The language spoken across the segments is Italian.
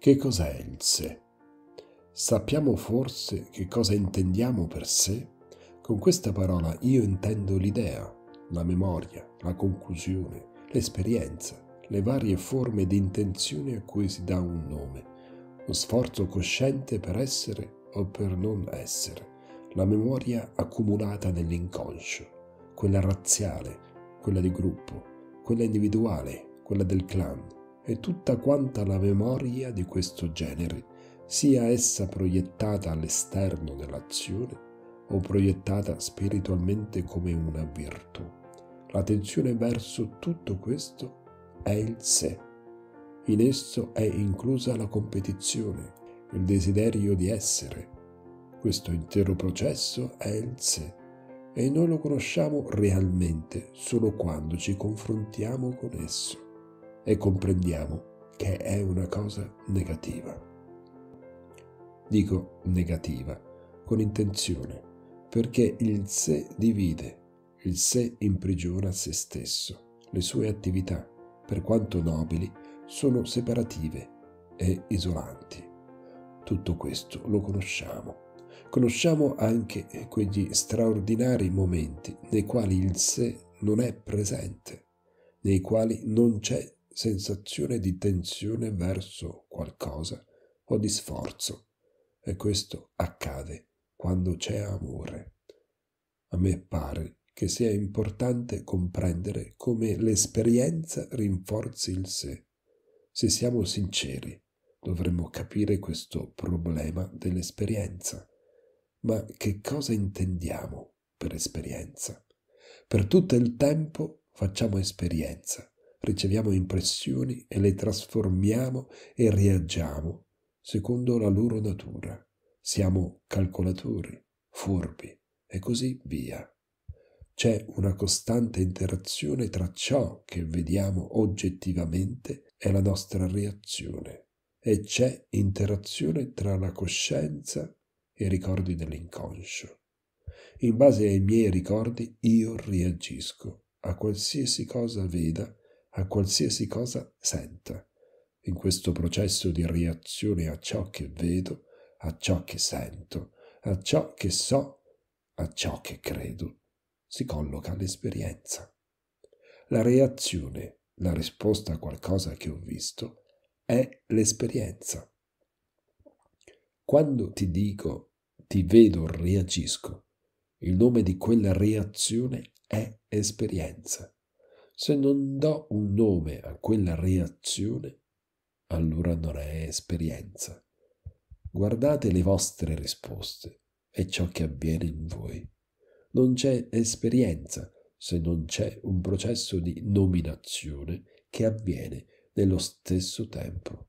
Che cos'è il sé? Sappiamo forse che cosa intendiamo per sé? Con questa parola io intendo l'idea, la memoria, la conclusione, l'esperienza, le varie forme di intenzione a cui si dà un nome, lo sforzo cosciente per essere o per non essere, la memoria accumulata nell'inconscio, quella razziale, quella di gruppo, quella individuale, quella del clan, e tutta quanta la memoria di questo genere, sia essa proiettata all'esterno dell'azione o proiettata spiritualmente come una virtù. L'attenzione verso tutto questo è il sé. In esso è inclusa la competizione, il desiderio di essere. Questo intero processo è il sé e noi lo conosciamo realmente solo quando ci confrontiamo con esso e comprendiamo che è una cosa negativa. Dico negativa con intenzione, perché il sé divide, il sé imprigiona se stesso, le sue attività, per quanto nobili, sono separative e isolanti. Tutto questo lo conosciamo. Conosciamo anche quegli straordinari momenti nei quali il sé non è presente, nei quali non c'è sensazione di tensione verso qualcosa o di sforzo. E questo accade quando c'è amore. A me pare che sia importante comprendere come l'esperienza rinforzi il sé. Se siamo sinceri, dovremmo capire questo problema dell'esperienza. Ma che cosa intendiamo per esperienza? Per tutto il tempo facciamo esperienza riceviamo impressioni e le trasformiamo e reagiamo secondo la loro natura. Siamo calcolatori, furbi e così via. C'è una costante interazione tra ciò che vediamo oggettivamente e la nostra reazione e c'è interazione tra la coscienza e i ricordi dell'inconscio. In base ai miei ricordi io reagisco a qualsiasi cosa veda a qualsiasi cosa senta. In questo processo di reazione a ciò che vedo, a ciò che sento, a ciò che so, a ciò che credo, si colloca l'esperienza. La reazione, la risposta a qualcosa che ho visto, è l'esperienza. Quando ti dico ti vedo, reagisco, il nome di quella reazione è esperienza. Se non do un nome a quella reazione, allora non è esperienza. Guardate le vostre risposte e ciò che avviene in voi. Non c'è esperienza se non c'è un processo di nominazione che avviene nello stesso tempo.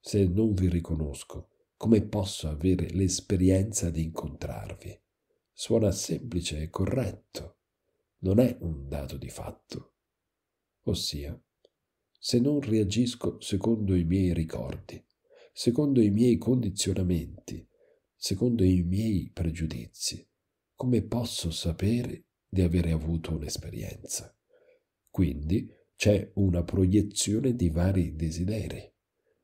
Se non vi riconosco, come posso avere l'esperienza di incontrarvi? Suona semplice e corretto. Non è un dato di fatto ossia se non reagisco secondo i miei ricordi, secondo i miei condizionamenti, secondo i miei pregiudizi, come posso sapere di avere avuto un'esperienza? Quindi c'è una proiezione di vari desideri.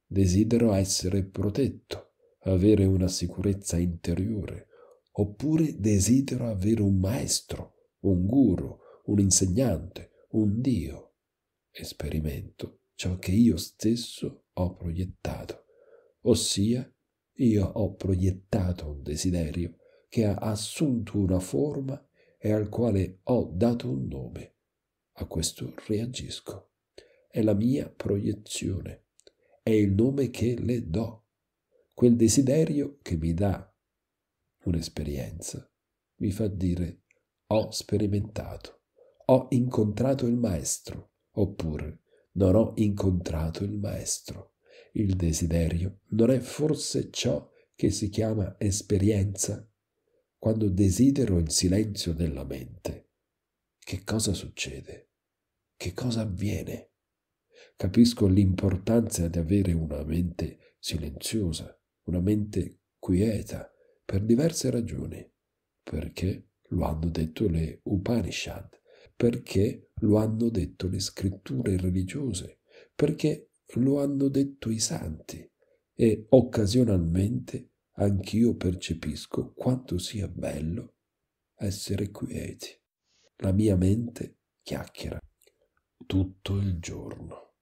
Desidero essere protetto, avere una sicurezza interiore, oppure desidero avere un maestro, un guru, un insegnante, un Dio esperimento ciò che io stesso ho proiettato, ossia io ho proiettato un desiderio che ha assunto una forma e al quale ho dato un nome. A questo reagisco. È la mia proiezione, è il nome che le do. Quel desiderio che mi dà un'esperienza mi fa dire ho sperimentato, ho incontrato il maestro, Oppure non ho incontrato il maestro. Il desiderio non è forse ciò che si chiama esperienza? Quando desidero il silenzio della mente, che cosa succede? Che cosa avviene? Capisco l'importanza di avere una mente silenziosa, una mente quieta, per diverse ragioni, perché lo hanno detto le Upanishad perché lo hanno detto le scritture religiose, perché lo hanno detto i santi e occasionalmente anch'io percepisco quanto sia bello essere quieti. La mia mente chiacchiera tutto il giorno.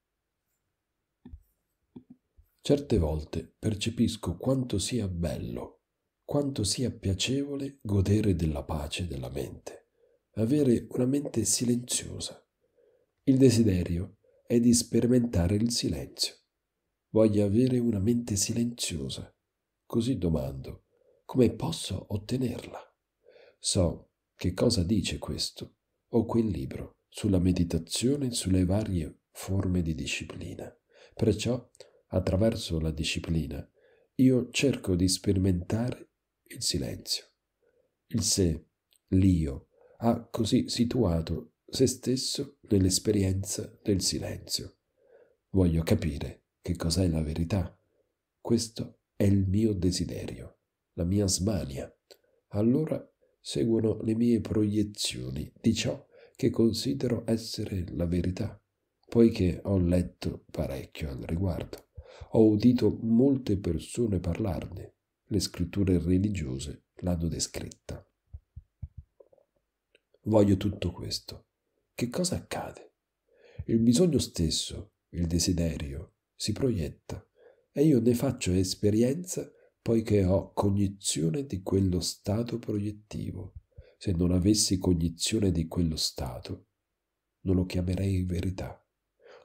Certe volte percepisco quanto sia bello, quanto sia piacevole godere della pace della mente avere una mente silenziosa. Il desiderio è di sperimentare il silenzio. Voglio avere una mente silenziosa. Così domando, come posso ottenerla? So che cosa dice questo o quel libro sulla meditazione e sulle varie forme di disciplina. Perciò, attraverso la disciplina, io cerco di sperimentare il silenzio, il sé, l'io, ha così situato se stesso nell'esperienza del silenzio. Voglio capire che cos'è la verità. Questo è il mio desiderio, la mia smania. Allora seguono le mie proiezioni di ciò che considero essere la verità, poiché ho letto parecchio al riguardo. Ho udito molte persone parlarne. Le scritture religiose l'hanno descritta. Voglio tutto questo. Che cosa accade? Il bisogno stesso, il desiderio, si proietta e io ne faccio esperienza poiché ho cognizione di quello stato proiettivo. Se non avessi cognizione di quello stato, non lo chiamerei verità.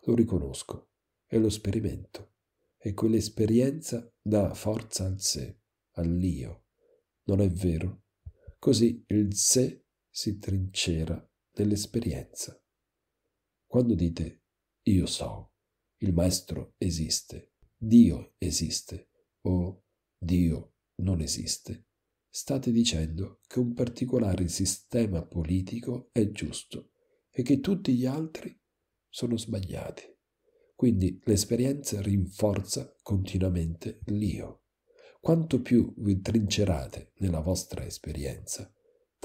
Lo riconosco e lo sperimento e quell'esperienza dà forza al sé, all'io. Non è vero? Così il sé si trincera nell'esperienza. Quando dite io so, il maestro esiste, Dio esiste o Dio non esiste, state dicendo che un particolare sistema politico è giusto e che tutti gli altri sono sbagliati. Quindi l'esperienza rinforza continuamente l'io. Quanto più vi trincerate nella vostra esperienza,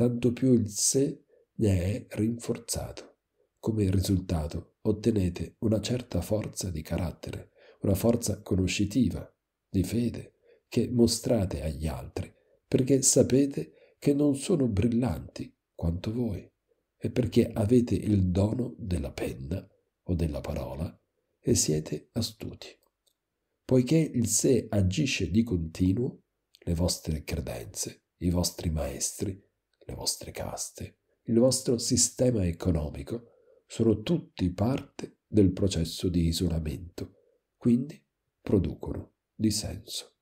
tanto più il sé ne è rinforzato. Come risultato ottenete una certa forza di carattere, una forza conoscitiva, di fede, che mostrate agli altri, perché sapete che non sono brillanti quanto voi, e perché avete il dono della penna o della parola e siete astuti. Poiché il sé agisce di continuo, le vostre credenze, i vostri maestri, le vostre caste, il vostro sistema economico sono tutti parte del processo di isolamento, quindi producono dissenso.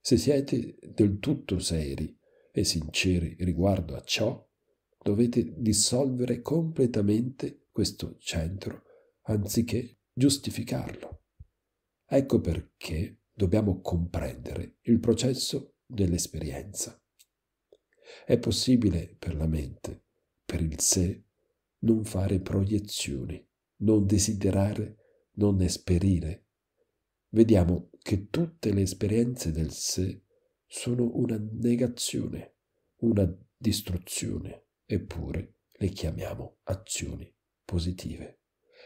Se siete del tutto seri e sinceri riguardo a ciò, dovete dissolvere completamente questo centro anziché giustificarlo. Ecco perché dobbiamo comprendere il processo dell'esperienza. È possibile per la mente, per il sé, non fare proiezioni, non desiderare, non esperire. Vediamo che tutte le esperienze del sé sono una negazione, una distruzione, eppure le chiamiamo azioni positive.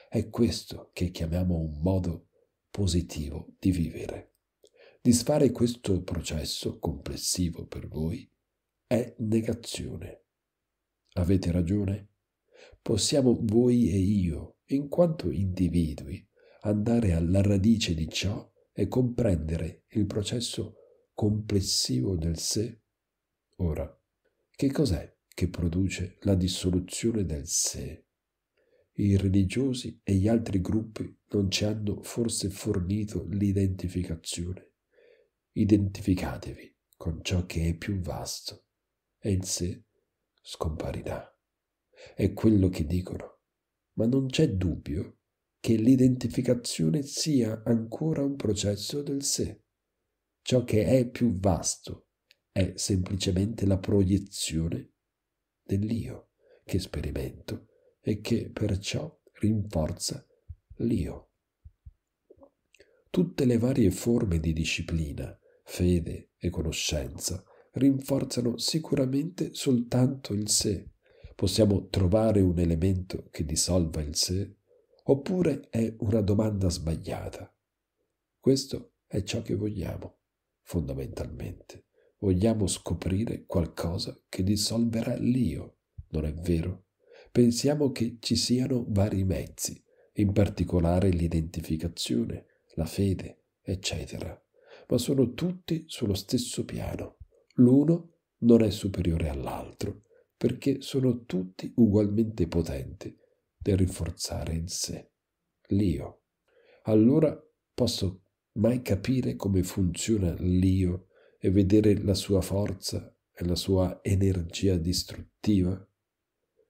È questo che chiamiamo un modo positivo di vivere. Disfare questo processo complessivo per voi è negazione. Avete ragione? Possiamo voi e io, in quanto individui, andare alla radice di ciò e comprendere il processo complessivo del sé? Ora, che cos'è che produce la dissoluzione del sé? I religiosi e gli altri gruppi non ci hanno forse fornito l'identificazione. Identificatevi con ciò che è più vasto e il sé scomparirà. È quello che dicono. Ma non c'è dubbio che l'identificazione sia ancora un processo del sé. Ciò che è più vasto è semplicemente la proiezione dell'io che sperimento e che perciò rinforza l'io. Tutte le varie forme di disciplina, fede e conoscenza rinforzano sicuramente soltanto il sé. Possiamo trovare un elemento che dissolva il sé? Oppure è una domanda sbagliata? Questo è ciò che vogliamo, fondamentalmente. Vogliamo scoprire qualcosa che dissolverà l'io, non è vero? Pensiamo che ci siano vari mezzi, in particolare l'identificazione, la fede, eccetera, ma sono tutti sullo stesso piano. L'uno non è superiore all'altro, perché sono tutti ugualmente potenti nel rinforzare in sé l'io. Allora posso mai capire come funziona l'io e vedere la sua forza e la sua energia distruttiva?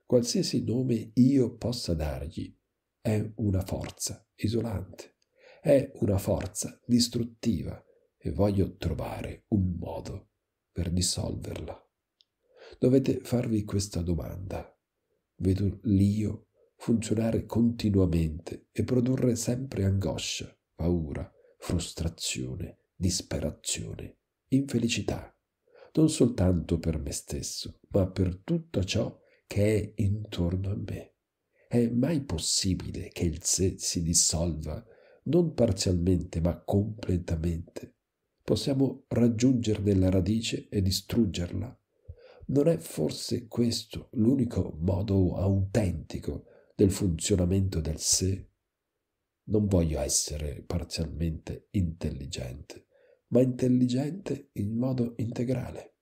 Qualsiasi nome io possa dargli è una forza isolante, è una forza distruttiva e voglio trovare un modo per dissolverla. Dovete farvi questa domanda. Vedo l'io funzionare continuamente e produrre sempre angoscia, paura, frustrazione, disperazione, infelicità, non soltanto per me stesso, ma per tutto ciò che è intorno a me. È mai possibile che il sé si dissolva non parzialmente ma completamente, possiamo raggiungerne la radice e distruggerla. Non è forse questo l'unico modo autentico del funzionamento del sé? Non voglio essere parzialmente intelligente, ma intelligente in modo integrale.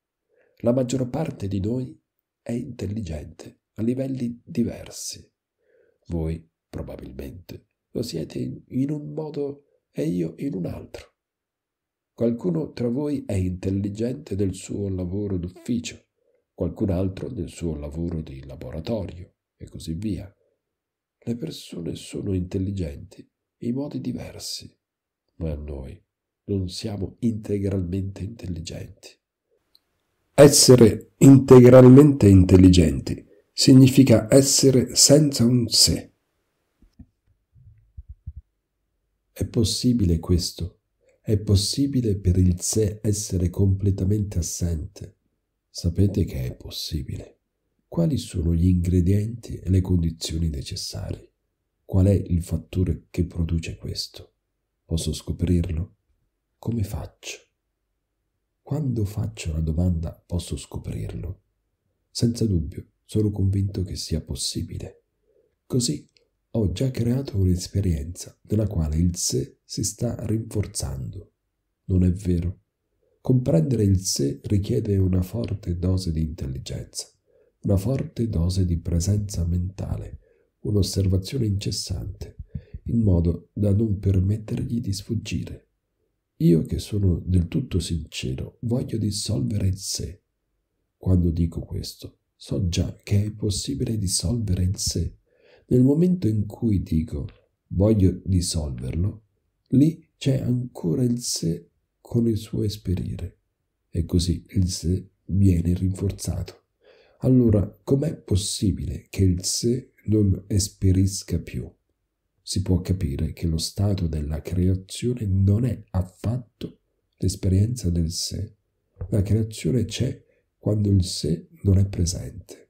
La maggior parte di noi è intelligente a livelli diversi. Voi probabilmente lo siete in un modo e io in un altro. Qualcuno tra voi è intelligente del suo lavoro d'ufficio, qualcun altro del suo lavoro di laboratorio e così via. Le persone sono intelligenti in modi diversi, ma noi non siamo integralmente intelligenti. Essere integralmente intelligenti significa essere senza un sé. È possibile questo? È possibile per il sé essere completamente assente. Sapete che è possibile. Quali sono gli ingredienti e le condizioni necessarie? Qual è il fattore che produce questo? Posso scoprirlo? Come faccio? Quando faccio la domanda posso scoprirlo? Senza dubbio, sono convinto che sia possibile. Così ho già creato un'esperienza nella quale il sé si sta rinforzando. Non è vero. Comprendere il sé richiede una forte dose di intelligenza, una forte dose di presenza mentale, un'osservazione incessante, in modo da non permettergli di sfuggire. Io che sono del tutto sincero, voglio dissolvere il sé. Quando dico questo, so già che è possibile dissolvere il sé nel momento in cui dico voglio dissolverlo, lì c'è ancora il sé con il suo esperire e così il sé viene rinforzato. Allora, com'è possibile che il sé non esperisca più? Si può capire che lo stato della creazione non è affatto l'esperienza del sé. La creazione c'è quando il sé non è presente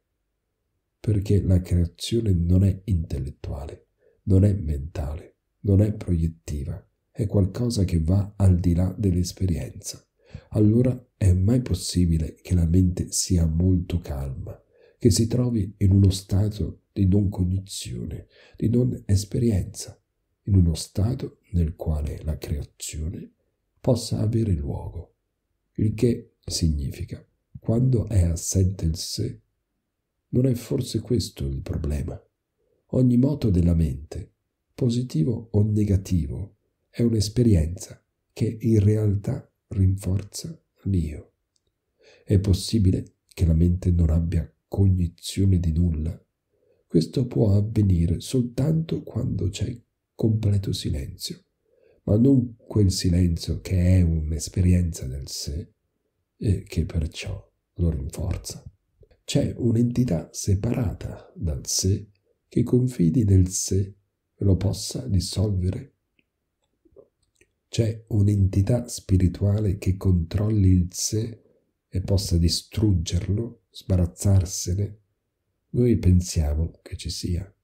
perché la creazione non è intellettuale, non è mentale, non è proiettiva, è qualcosa che va al di là dell'esperienza. Allora è mai possibile che la mente sia molto calma, che si trovi in uno stato di non cognizione, di non esperienza, in uno stato nel quale la creazione possa avere luogo, il che significa quando è assente il sé non è forse questo il problema. Ogni moto della mente, positivo o negativo, è un'esperienza che in realtà rinforza l'io. È possibile che la mente non abbia cognizione di nulla. Questo può avvenire soltanto quando c'è completo silenzio, ma non quel silenzio che è un'esperienza del sé e che perciò lo rinforza. C'è un'entità separata dal sé che confidi del sé e lo possa dissolvere? C'è un'entità spirituale che controlli il sé e possa distruggerlo, sbarazzarsene? Noi pensiamo che ci sia.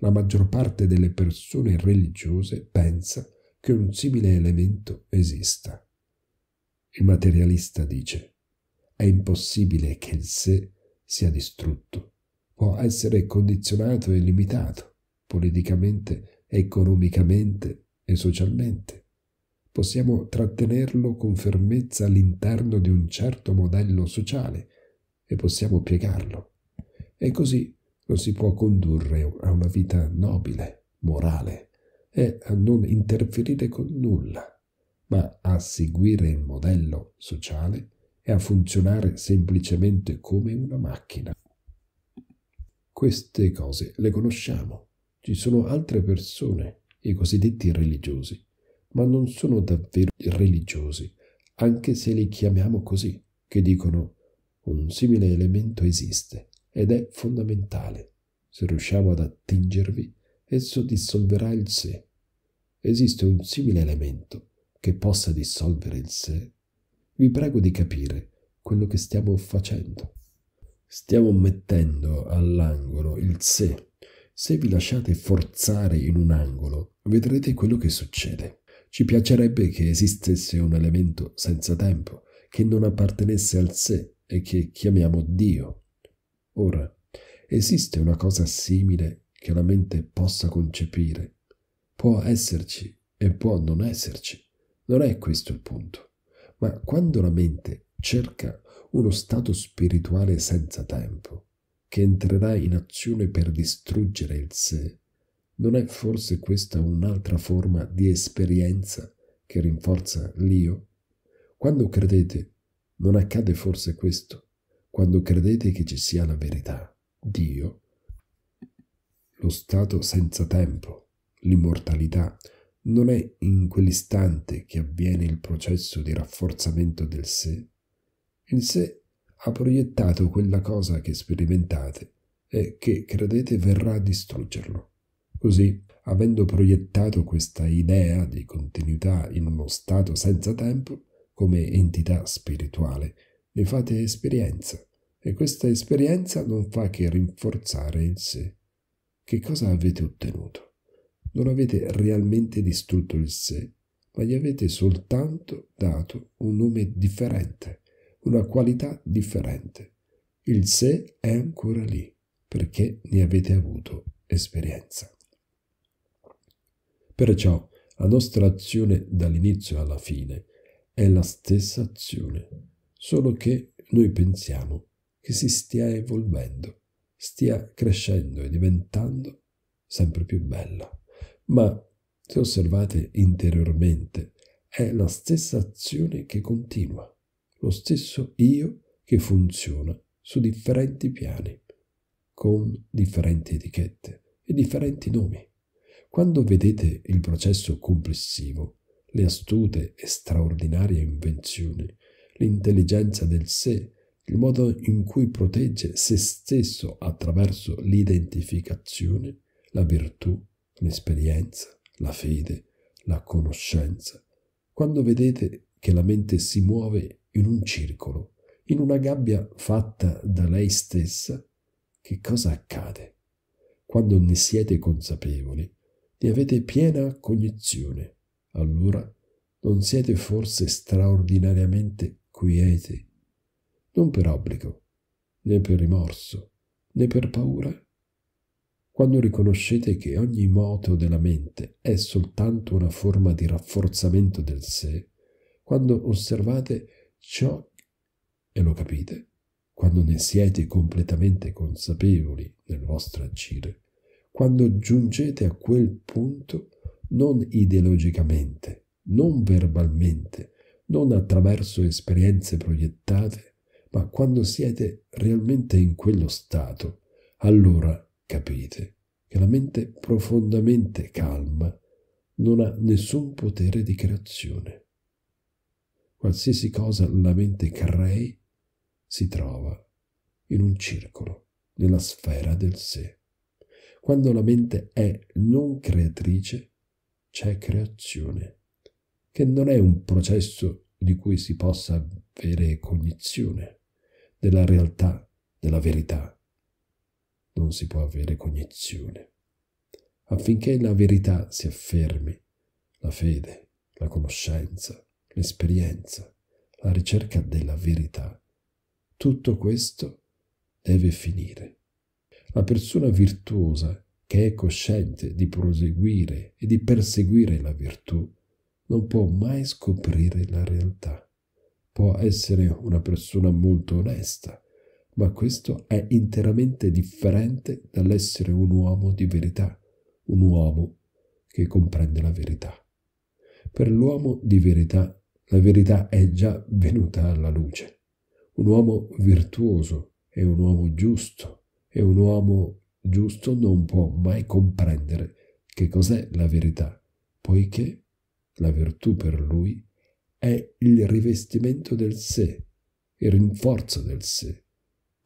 La maggior parte delle persone religiose pensa che un simile elemento esista. Il materialista dice, è impossibile che il sé sia distrutto, può essere condizionato e limitato politicamente, economicamente e socialmente. Possiamo trattenerlo con fermezza all'interno di un certo modello sociale e possiamo piegarlo. E così lo si può condurre a una vita nobile, morale, e a non interferire con nulla, ma a seguire il modello sociale e a funzionare semplicemente come una macchina. Queste cose le conosciamo. Ci sono altre persone, i cosiddetti religiosi, ma non sono davvero religiosi, anche se li chiamiamo così, che dicono un simile elemento esiste ed è fondamentale. Se riusciamo ad attingervi, esso dissolverà il sé. Esiste un simile elemento che possa dissolvere il sé vi prego di capire quello che stiamo facendo. Stiamo mettendo all'angolo il sé. Se vi lasciate forzare in un angolo, vedrete quello che succede. Ci piacerebbe che esistesse un elemento senza tempo, che non appartenesse al sé e che chiamiamo Dio. Ora, esiste una cosa simile che la mente possa concepire. Può esserci e può non esserci. Non è questo il punto ma quando la mente cerca uno stato spirituale senza tempo, che entrerà in azione per distruggere il sé, non è forse questa un'altra forma di esperienza che rinforza l'io? Quando credete, non accade forse questo? Quando credete che ci sia la verità, Dio, lo stato senza tempo, l'immortalità, non è in quell'istante che avviene il processo di rafforzamento del sé. Il sé ha proiettato quella cosa che sperimentate e che credete verrà a distruggerlo. Così, avendo proiettato questa idea di continuità in uno stato senza tempo, come entità spirituale, ne fate esperienza e questa esperienza non fa che rinforzare il sé. Che cosa avete ottenuto? non avete realmente distrutto il sé, ma gli avete soltanto dato un nome differente, una qualità differente. Il sé è ancora lì, perché ne avete avuto esperienza. Perciò la nostra azione dall'inizio alla fine è la stessa azione, solo che noi pensiamo che si stia evolvendo, stia crescendo e diventando sempre più bella ma se osservate interiormente è la stessa azione che continua, lo stesso io che funziona su differenti piani, con differenti etichette e differenti nomi. Quando vedete il processo complessivo, le astute e straordinarie invenzioni, l'intelligenza del sé, il modo in cui protegge se stesso attraverso l'identificazione, la virtù l'esperienza, la fede, la conoscenza. Quando vedete che la mente si muove in un circolo, in una gabbia fatta da lei stessa, che cosa accade? Quando ne siete consapevoli, ne avete piena cognizione, allora non siete forse straordinariamente quieti, non per obbligo, né per rimorso, né per paura, quando riconoscete che ogni moto della mente è soltanto una forma di rafforzamento del sé, quando osservate ciò e lo capite, quando ne siete completamente consapevoli nel vostro agire, quando giungete a quel punto non ideologicamente, non verbalmente, non attraverso esperienze proiettate, ma quando siete realmente in quello stato, allora Capite che la mente profondamente calma non ha nessun potere di creazione. Qualsiasi cosa la mente crei si trova in un circolo, nella sfera del sé. Quando la mente è non creatrice, c'è creazione, che non è un processo di cui si possa avere cognizione, della realtà, della verità, non si può avere cognizione. Affinché la verità si affermi, la fede, la conoscenza, l'esperienza, la ricerca della verità, tutto questo deve finire. La persona virtuosa che è cosciente di proseguire e di perseguire la virtù non può mai scoprire la realtà. Può essere una persona molto onesta, ma questo è interamente differente dall'essere un uomo di verità, un uomo che comprende la verità. Per l'uomo di verità la verità è già venuta alla luce. Un uomo virtuoso è un uomo giusto e un uomo giusto non può mai comprendere che cos'è la verità, poiché la virtù per lui è il rivestimento del sé, il rinforzo del sé,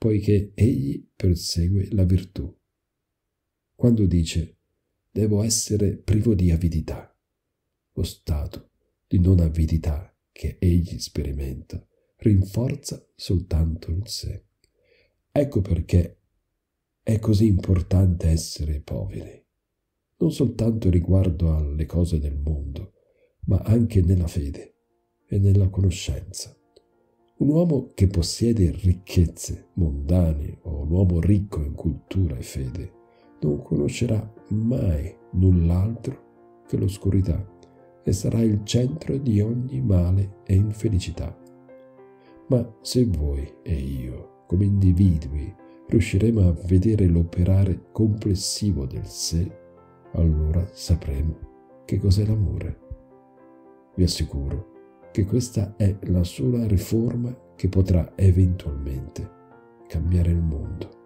poiché egli persegue la virtù. Quando dice devo essere privo di avidità, lo stato di non avidità che egli sperimenta rinforza soltanto il sé. Ecco perché è così importante essere poveri, non soltanto riguardo alle cose del mondo, ma anche nella fede e nella conoscenza. Un uomo che possiede ricchezze mondane o un uomo ricco in cultura e fede non conoscerà mai null'altro che l'oscurità e sarà il centro di ogni male e infelicità. Ma se voi e io, come individui, riusciremo a vedere l'operare complessivo del sé, allora sapremo che cos'è l'amore. Vi assicuro che questa è la sola riforma che potrà eventualmente cambiare il mondo.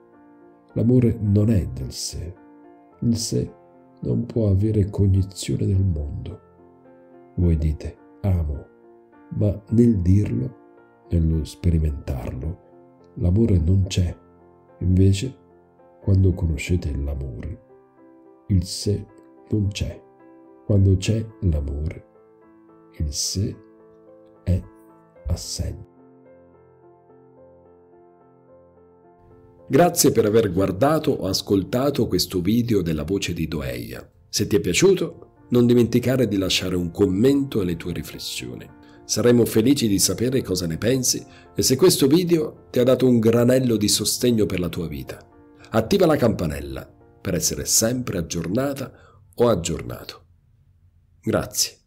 L'amore non è del sé, il sé non può avere cognizione del mondo. Voi dite amo, ma nel dirlo, nello sperimentarlo, l'amore non c'è. Invece, quando conoscete l'amore, il sé non c'è. Quando c'è l'amore, il sé è assente. Grazie per aver guardato o ascoltato questo video della voce di Doeia. Se ti è piaciuto, non dimenticare di lasciare un commento e le tue riflessioni. Saremo felici di sapere cosa ne pensi e se questo video ti ha dato un granello di sostegno per la tua vita. Attiva la campanella per essere sempre aggiornata o aggiornato. Grazie.